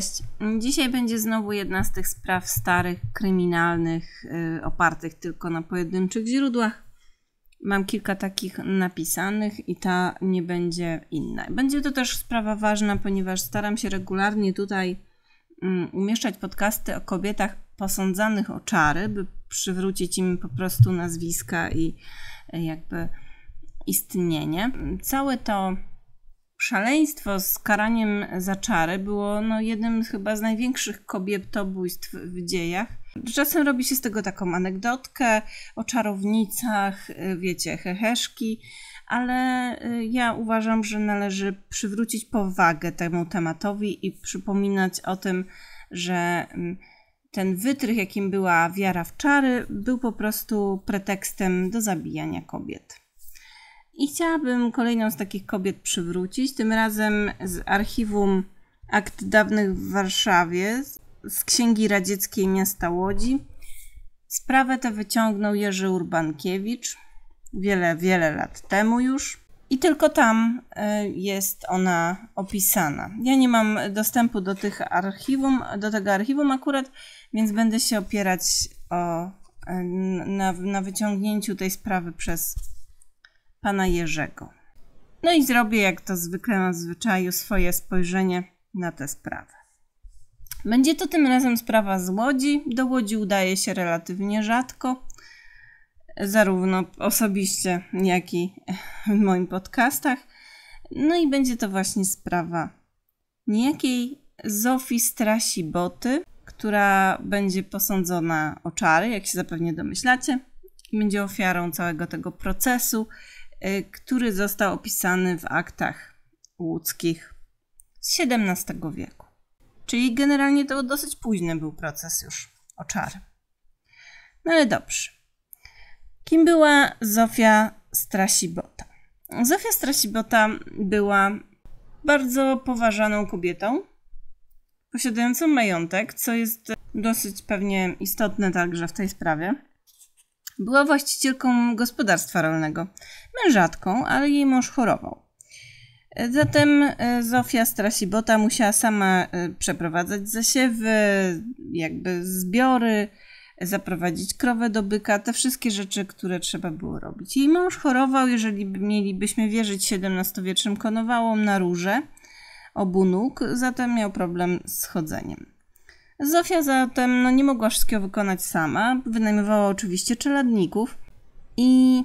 Cześć. Dzisiaj będzie znowu jedna z tych spraw starych, kryminalnych, yy, opartych tylko na pojedynczych źródłach. Mam kilka takich napisanych i ta nie będzie inna. Będzie to też sprawa ważna, ponieważ staram się regularnie tutaj yy, umieszczać podcasty o kobietach posądzanych o czary, by przywrócić im po prostu nazwiska i yy, jakby istnienie. Całe to szaleństwo z karaniem za czary było no, jednym chyba z największych kobietobójstw w dziejach. Czasem robi się z tego taką anegdotkę o czarownicach, y, wiecie, heheszki, ale y, ja uważam, że należy przywrócić powagę temu tematowi i przypominać o tym, że mm, ten wytrych, jakim była wiara w czary, był po prostu pretekstem do zabijania kobiet. I chciałabym kolejną z takich kobiet przywrócić, tym razem z archiwum Akt Dawnych w Warszawie, z Księgi Radzieckiej Miasta Łodzi. Sprawę tę wyciągnął Jerzy Urbankiewicz wiele, wiele lat temu już. I tylko tam e, jest ona opisana. Ja nie mam dostępu do tych archiwum, do tego archiwum akurat, więc będę się opierać o, e, na, na wyciągnięciu tej sprawy przez pana Jerzego. No i zrobię, jak to zwykle na zwyczaju, swoje spojrzenie na tę sprawę. Będzie to tym razem sprawa z Łodzi. Do Łodzi udaje się relatywnie rzadko, zarówno osobiście, jak i w moim podcastach. No i będzie to właśnie sprawa niejakiej Zofii Boty, która będzie posądzona o czary, jak się zapewnie domyślacie, i będzie ofiarą całego tego procesu E, który został opisany w aktach łódzkich z XVII wieku. Czyli generalnie to dosyć późny był proces już o oczary. No ale dobrze. Kim była Zofia Strasibota? Zofia Strasibota była bardzo poważaną kobietą, posiadającą majątek, co jest dosyć pewnie istotne także w tej sprawie. Była właścicielką gospodarstwa rolnego, mężatką, ale jej mąż chorował. E, zatem e, Zofia Strasibota musiała sama e, przeprowadzać zasiewy, jakby zbiory, zaprowadzić krowę do byka, te wszystkie rzeczy, które trzeba było robić. Jej mąż chorował, jeżeli mielibyśmy wierzyć XVII-wiecznym konowałom na róże obu nóg, zatem miał problem z chodzeniem. Zofia zatem no, nie mogła wszystkiego wykonać sama, wynajmowała oczywiście czeladników i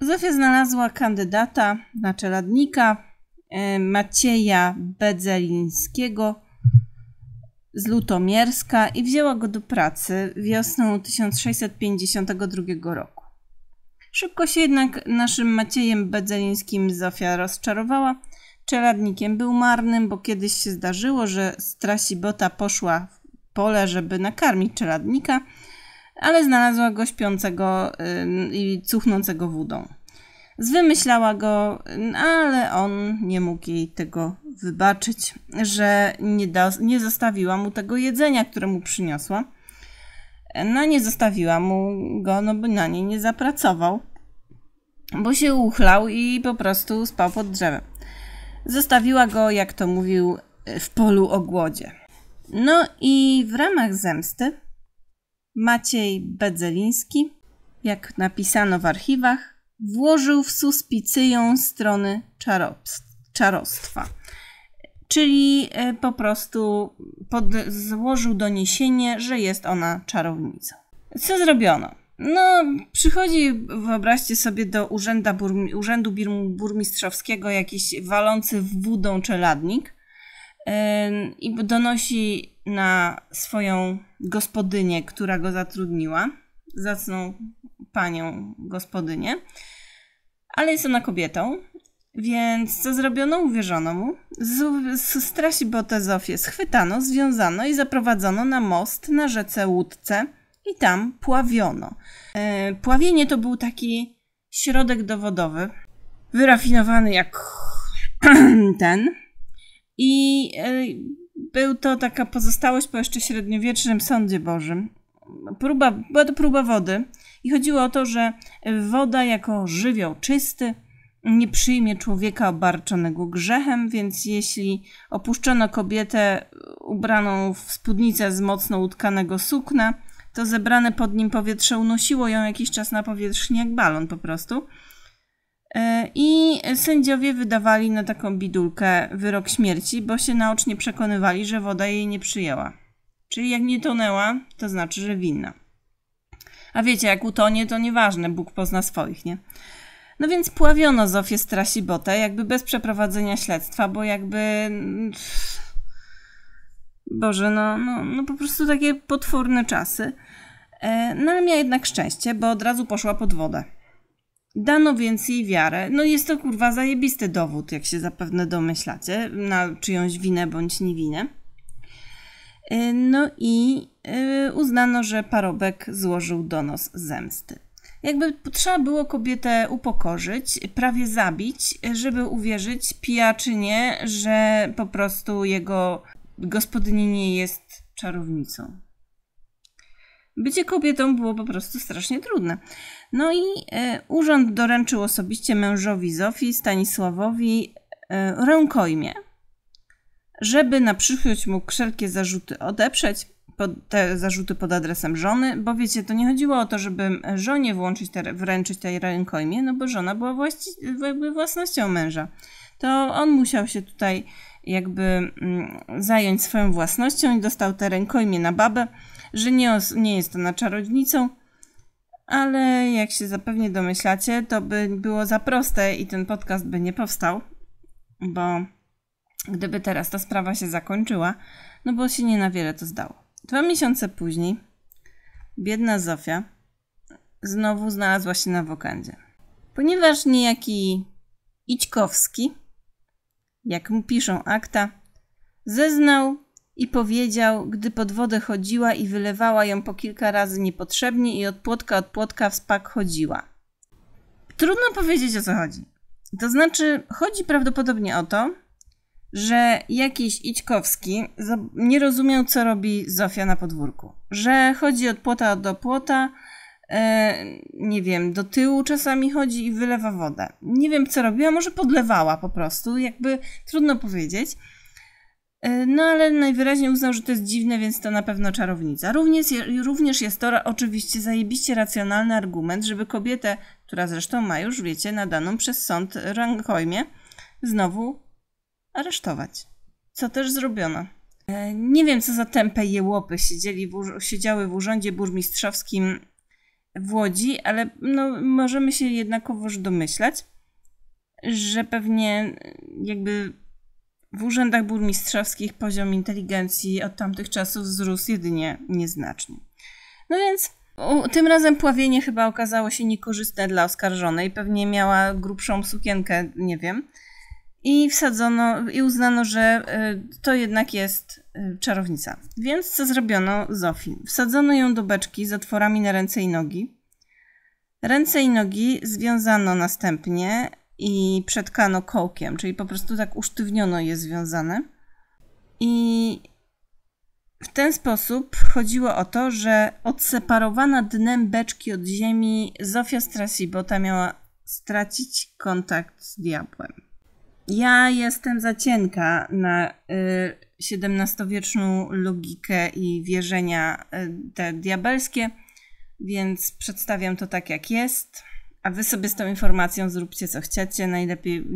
Zofia znalazła kandydata na czeladnika y, Macieja Bedzelińskiego z Lutomierska i wzięła go do pracy wiosną 1652 roku. Szybko się jednak naszym Maciejem Bedzelińskim Zofia rozczarowała. Czeladnikiem był marnym, bo kiedyś się zdarzyło, że z trasi bota poszła pole, żeby nakarmić czeladnika, ale znalazła go śpiącego i cuchnącego wodą. Zwymyślała go, ale on nie mógł jej tego wybaczyć, że nie, da, nie zostawiła mu tego jedzenia, które mu przyniosła. No nie zostawiła mu go, no by na niej nie zapracował, bo się uchlał i po prostu spał pod drzewem. Zostawiła go, jak to mówił, w polu o głodzie. No i w ramach zemsty Maciej Bedzeliński, jak napisano w archiwach, włożył w suspicyją strony czarostwa. Czyli e, po prostu pod, złożył doniesienie, że jest ona czarownicą. Co zrobiono? No, przychodzi, wyobraźcie sobie, do urzędu, burmi, urzędu burmistrzowskiego jakiś walący w wódą czeladnik i donosi na swoją gospodynię, która go zatrudniła, zacną panią gospodynię, ale jest ona kobietą, więc co zrobiono? Uwierzono mu. Z, z schwytano, związano i zaprowadzono na most na rzece Łódce i tam pławiono. E, pławienie to był taki środek dowodowy, wyrafinowany jak ten, i e, był to taka pozostałość po jeszcze średniowiecznym sądzie Bożym. Próba, była to próba wody. I chodziło o to, że woda jako żywioł czysty nie przyjmie człowieka obarczonego grzechem, więc jeśli opuszczono kobietę ubraną w spódnicę z mocno utkanego sukna, to zebrane pod nim powietrze unosiło ją jakiś czas na powierzchni jak balon po prostu. E, I sędziowie wydawali na taką bidulkę wyrok śmierci, bo się naocznie przekonywali, że woda jej nie przyjęła. Czyli jak nie tonęła, to znaczy, że winna. A wiecie, jak utonie, to nieważne, Bóg pozna swoich, nie? No więc pławiono Zofię z Trasibotę, jakby bez przeprowadzenia śledztwa, bo jakby... Mm, Boże, no, no, no po prostu takie potworne czasy. E, no ale miała jednak szczęście, bo od razu poszła pod wodę. Dano więc jej wiarę. No jest to kurwa zajebisty dowód, jak się zapewne domyślacie, na czyjąś winę bądź niewinę. Y, no i y, uznano, że parobek złożył donos zemsty. Jakby trzeba było kobietę upokorzyć, prawie zabić, żeby uwierzyć nie, że po prostu jego gospodyni nie jest czarownicą. Bycie kobietą było po prostu strasznie trudne. No i e, urząd doręczył osobiście mężowi Zofii, Stanisławowi, e, rękojmie, żeby na przychód mógł wszelkie zarzuty odeprzeć, te zarzuty pod adresem żony, bo wiecie, to nie chodziło o to, żeby żonie włączyć te, wręczyć tej rękojmie, no bo żona była jakby własnością męża. To on musiał się tutaj jakby mm, zająć swoją własnością i dostał te rękojmie na babę, że nie, nie jest ona czarodnicą, ale jak się zapewnie domyślacie, to by było za proste i ten podcast by nie powstał, bo gdyby teraz ta sprawa się zakończyła, no bo się nie na wiele to zdało. Dwa miesiące później biedna Zofia znowu znalazła się na wokandzie. Ponieważ niejaki Ićkowski, jak mu piszą akta, zeznał, i powiedział, gdy pod wodę chodziła i wylewała ją po kilka razy niepotrzebnie i od płotka od płotka w spak chodziła. Trudno powiedzieć o co chodzi. To znaczy, chodzi prawdopodobnie o to, że jakiś Ićkowski nie rozumiał, co robi Zofia na podwórku. Że chodzi od płota do płota, e, nie wiem, do tyłu czasami chodzi i wylewa wodę. Nie wiem, co robiła, może podlewała po prostu, jakby trudno powiedzieć. E, no ale najwyraźniej uznał, że to jest dziwne, więc to na pewno czarownica. Również, również jest to oczywiście zajebiście racjonalny argument, żeby kobietę, która zresztą ma już, wiecie, nadaną przez sąd Rankojmie, znowu aresztować. Co też zrobiono. E, nie wiem, co za tępe jełopy siedzieli w, siedziały w urzędzie burmistrzowskim w Łodzi, ale no, możemy się jednakowoż domyślać, że pewnie jakby w urzędach burmistrzowskich poziom inteligencji od tamtych czasów wzrósł jedynie nieznacznie. No więc tym razem pławienie chyba okazało się niekorzystne dla oskarżonej. Pewnie miała grubszą sukienkę, nie wiem. I wsadzono i uznano, że y, to jednak jest y, czarownica. Więc co zrobiono Zofii? Wsadzono ją do beczki z otworami na ręce i nogi. Ręce i nogi związano następnie i przetkano kołkiem, czyli po prostu tak usztywniono je związane. I w ten sposób chodziło o to, że odseparowana dnem beczki od ziemi Zofia Strasibota miała stracić kontakt z diabłem. Ja jestem za cienka na XVII-wieczną y, logikę i wierzenia y, te diabelskie, więc przedstawiam to tak, jak jest. A wy sobie z tą informacją zróbcie co chcecie, najlepiej.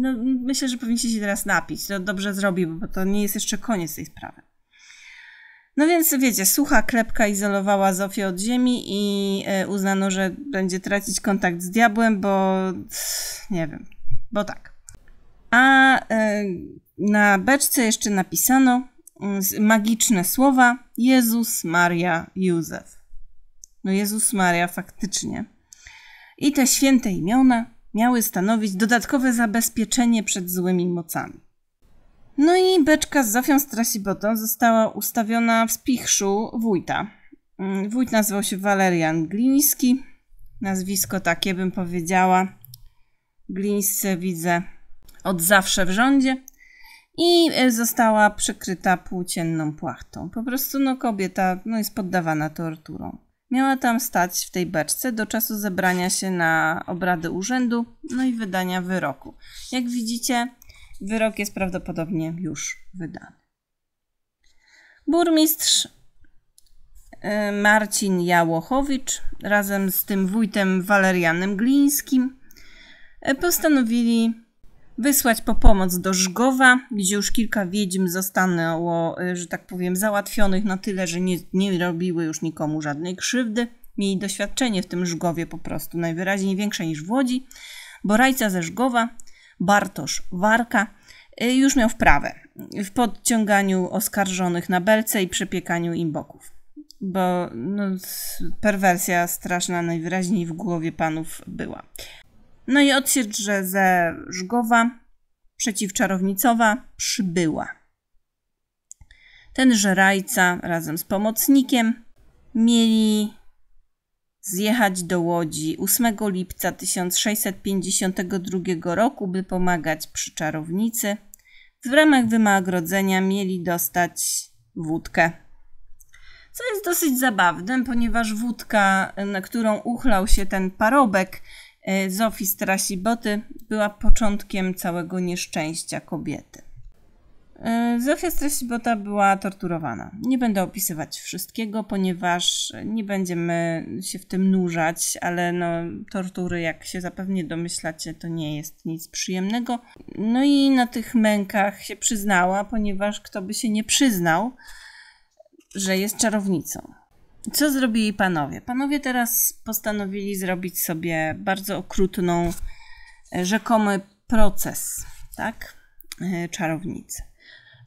No, myślę, że powinniście się teraz napić. To dobrze zrobi, bo to nie jest jeszcze koniec tej sprawy. No więc wiecie, sucha klepka izolowała Zofię od ziemi i e, uznano, że będzie tracić kontakt z diabłem, bo nie wiem, bo tak. A e, na beczce jeszcze napisano mm, magiczne słowa Jezus, Maria, Józef. No Jezus, Maria, faktycznie i te święte imiona miały stanowić dodatkowe zabezpieczenie przed złymi mocami. No i beczka z Zofią Strasibotą została ustawiona w spichrzu wójta. Mm, wójt nazywał się Walerian Gliński. Nazwisko takie bym powiedziała. Glińsce widzę od zawsze w rządzie. I e, została przykryta płócienną płachtą. Po prostu no, kobieta no, jest poddawana torturom. Miała tam stać w tej beczce do czasu zebrania się na obrady urzędu, no i wydania wyroku. Jak widzicie, wyrok jest prawdopodobnie już wydany. Burmistrz y, Marcin Jałochowicz razem z tym wójtem Walerianem Glińskim y, postanowili wysłać po pomoc do Żgowa, gdzie już kilka wiedźm zostanęło, e, że tak powiem, załatwionych na tyle, że nie, nie robiły już nikomu żadnej krzywdy. Mieli doświadczenie w tym Żgowie po prostu, najwyraźniej większe niż w Łodzi. Borajca ze Żgowa, Bartosz Warka, e, już miał wprawę w podciąganiu oskarżonych na belce i przepiekaniu im boków. Bo no, perwersja straszna najwyraźniej w głowie panów była. No i odsiecz, że ze Żgowa przeciwczarownicowa przybyła. Ten żerajca razem z pomocnikiem mieli zjechać do Łodzi 8 lipca 1652 roku, by pomagać przy czarownicy. W ramach wynagrodzenia mieli dostać wódkę. Co jest dosyć zabawne, ponieważ wódka, na którą uchlał się ten parobek, E, Zofii Boty była początkiem całego nieszczęścia kobiety. E, Zofia Bota była torturowana. Nie będę opisywać wszystkiego, ponieważ nie będziemy się w tym nurzać, ale no, tortury, jak się zapewnie domyślacie, to nie jest nic przyjemnego. No i na tych mękach się przyznała, ponieważ kto by się nie przyznał, że jest czarownicą. Co zrobili panowie? Panowie teraz postanowili zrobić sobie bardzo okrutną, e, rzekomy proces, tak? E, Czarownicy.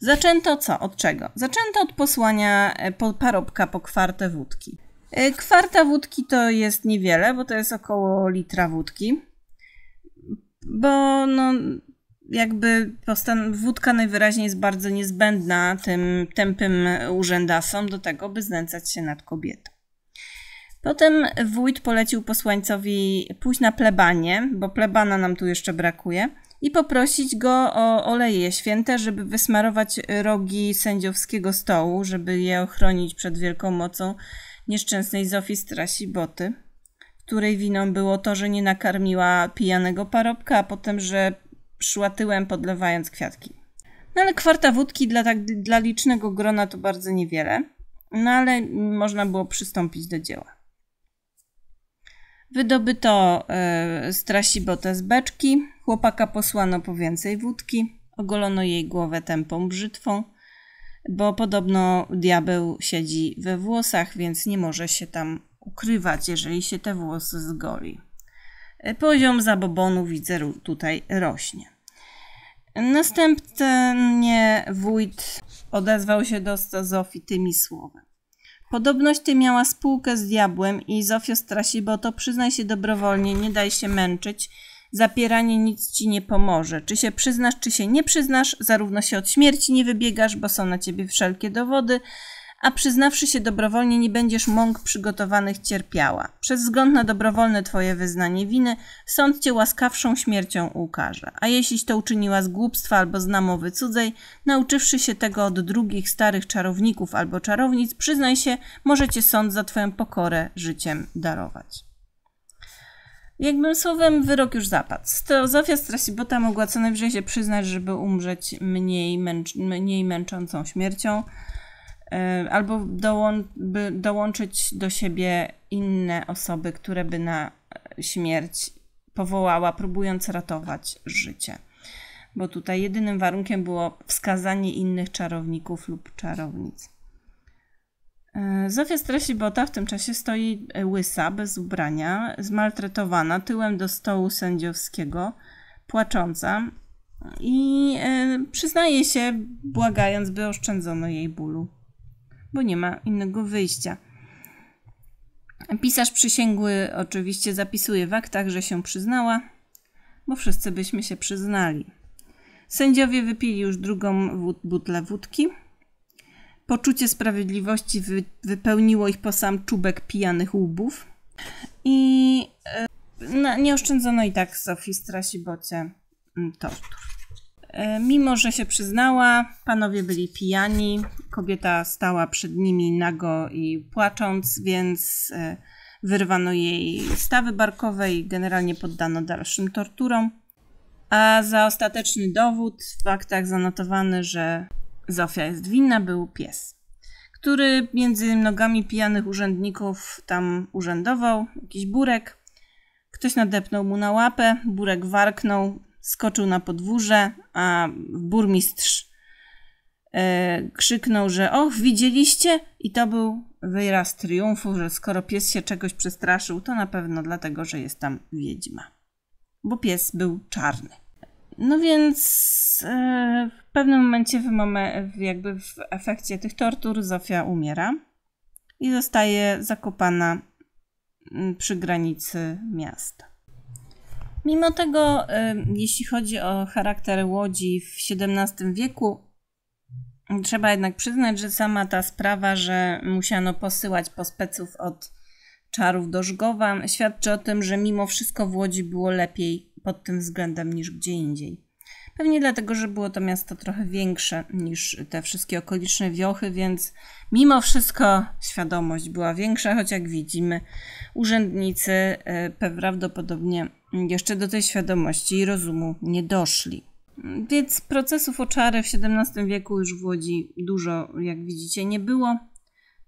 Zaczęto co? Od czego? Zaczęto od posłania e, po parobka po kwartę wódki. Kwarta wódki to jest niewiele, bo to jest około litra wódki. Bo no, jakby postan- wódka najwyraźniej jest bardzo niezbędna tym tępym urzędasom do tego, by znęcać się nad kobietą. Potem wójt polecił posłańcowi pójść na plebanie, bo plebana nam tu jeszcze brakuje, i poprosić go o oleje święte, żeby wysmarować rogi sędziowskiego stołu, żeby je ochronić przed wielką mocą nieszczęsnej Zofii Strasi Boty, której winą było to, że nie nakarmiła pijanego parobka, a potem, że szła tyłem podlewając kwiatki. No ale kwarta wódki dla, tak, dla licznego grona to bardzo niewiele, no ale można było przystąpić do dzieła. Wydobyto y, z z beczki, chłopaka posłano po więcej wódki, ogolono jej głowę tępą brzytwą, bo podobno diabeł siedzi we włosach, więc nie może się tam ukrywać, jeżeli się te włosy zgoli. E, poziom zabobonu widzę tutaj rośnie. Następnie wójt odezwał się do Zofii tymi słowy. Podobność ty miała spółkę z diabłem i Zofio strasi, bo to przyznaj się dobrowolnie, nie daj się męczyć. Zapieranie nic ci nie pomoże. Czy się przyznasz, czy się nie przyznasz, zarówno się od śmierci nie wybiegasz, bo są na ciebie wszelkie dowody, a przyznawszy się dobrowolnie nie będziesz mąk przygotowanych cierpiała. Przez wzgląd na dobrowolne twoje wyznanie winy, sąd cię łaskawszą śmiercią ukaże. A jeśliś to uczyniła z głupstwa albo z namowy cudzej, nauczywszy się tego od drugich starych czarowników albo czarownic, przyznaj się, może cię sąd za twoją pokorę życiem darować. Jakbym słowem wyrok już zapadł. To Zofia Strasibota mogła co najwyżej się przyznać, żeby umrzeć mniej, męcz mniej męczącą śmiercią albo dołą by dołączyć do siebie inne osoby, które by na śmierć powołała, próbując ratować życie. Bo tutaj jedynym warunkiem było wskazanie innych czarowników lub czarownic. Zofia stresi bota, w tym czasie stoi e, łysa, bez ubrania, zmaltretowana, tyłem do stołu sędziowskiego, płacząca i e, przyznaje się, błagając, by oszczędzono jej bólu bo nie ma innego wyjścia. Pisarz przysięgły oczywiście zapisuje w aktach, że się przyznała, bo wszyscy byśmy się przyznali. Sędziowie wypili już drugą wód, butlę wódki. Poczucie sprawiedliwości wy, wypełniło ich po sam czubek pijanych łbów. I no, nie oszczędzono i tak Sofii Strasibocie mm, tortur. E, mimo, że się przyznała, panowie byli pijani, kobieta stała przed nimi nago i płacząc, więc e, wyrwano jej stawy barkowe i generalnie poddano dalszym torturom. A za ostateczny dowód w aktach zanotowany, że Zofia jest winna, był pies, który między nogami pijanych urzędników tam urzędował, jakiś burek. Ktoś nadepnął mu na łapę, burek warknął, skoczył na podwórze, a burmistrz e, krzyknął, że och, widzieliście? I to był wyraz triumfu, że skoro pies się czegoś przestraszył, to na pewno dlatego, że jest tam wiedźma. Bo pies był czarny. No więc e, w pewnym momencie, w momen, jakby w efekcie tych tortur, Zofia umiera i zostaje zakopana przy granicy miasta. Mimo tego, jeśli chodzi o charakter łodzi w XVII wieku, trzeba jednak przyznać, że sama ta sprawa, że musiano posyłać pospeców od czarów do Żgowa, świadczy o tym, że mimo wszystko w łodzi było lepiej pod tym względem niż gdzie indziej. Pewnie dlatego, że było to miasto trochę większe niż te wszystkie okoliczne wiochy, więc mimo wszystko świadomość była większa, choć jak widzimy, urzędnicy e, prawdopodobnie jeszcze do tej świadomości i rozumu nie doszli. Więc procesów oczary w XVII wieku już w Łodzi dużo, jak widzicie, nie było.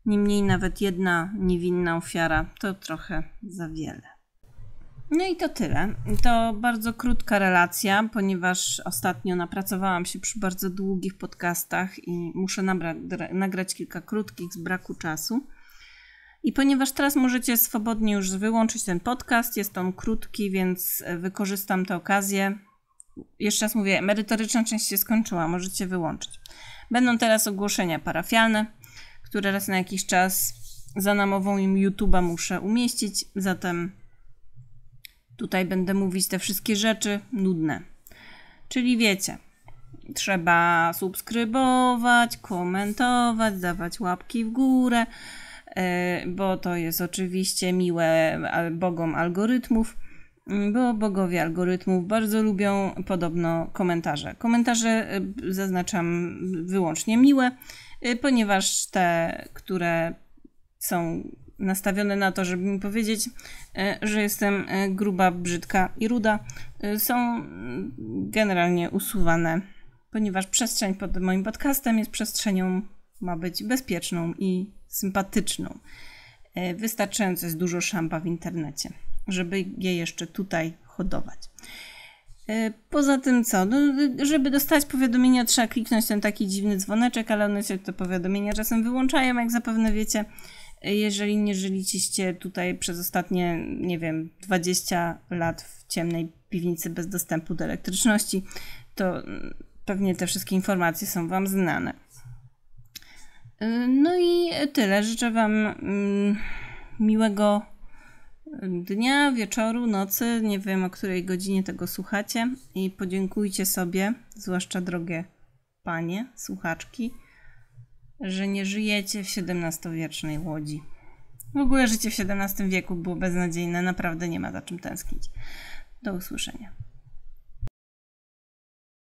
Niemniej nawet jedna niewinna ofiara to trochę za wiele. No i to tyle. To bardzo krótka relacja, ponieważ ostatnio napracowałam się przy bardzo długich podcastach i muszę nagrać kilka krótkich z braku czasu. I ponieważ teraz możecie swobodnie już wyłączyć ten podcast, jest on krótki, więc wykorzystam tę okazję. Jeszcze raz mówię, merytoryczna część się skończyła, możecie wyłączyć. Będą teraz ogłoszenia parafialne, które raz na jakiś czas za namową im YouTube'a muszę umieścić, zatem Tutaj będę mówić te wszystkie rzeczy nudne. Czyli wiecie, trzeba subskrybować, komentować, dawać łapki w górę, e, bo to jest oczywiście miłe bogom algorytmów, mm, bo bogowie algorytmów bardzo lubią podobno komentarze. Komentarze e, zaznaczam wyłącznie miłe, e, ponieważ te, które są nastawione na to, żeby mi powiedzieć, e, że jestem e, gruba, brzydka i ruda, e, są mm, generalnie usuwane, ponieważ przestrzeń pod moim podcastem jest przestrzenią, ma być bezpieczną i sympatyczną. Wystarczająco jest dużo szampa w internecie, żeby je jeszcze tutaj hodować. Poza tym co? No, żeby dostać powiadomienia, trzeba kliknąć ten taki dziwny dzwoneczek, ale one się te powiadomienia czasem wyłączają, jak zapewne wiecie jeżeli nie żyliście tutaj przez ostatnie, nie wiem, 20 lat w ciemnej piwnicy bez dostępu do elektryczności, to mm, pewnie te wszystkie informacje są Wam znane. No i tyle. Życzę Wam mm, miłego mm, dnia, wieczoru, nocy. Nie wiem o której godzinie tego słuchacie. I podziękujcie sobie, zwłaszcza drogie panie, słuchaczki że nie żyjecie w XVII-wiecznej Łodzi. W ogóle życie w XVII wieku było beznadziejne, naprawdę nie ma za czym tęsknić. Do usłyszenia.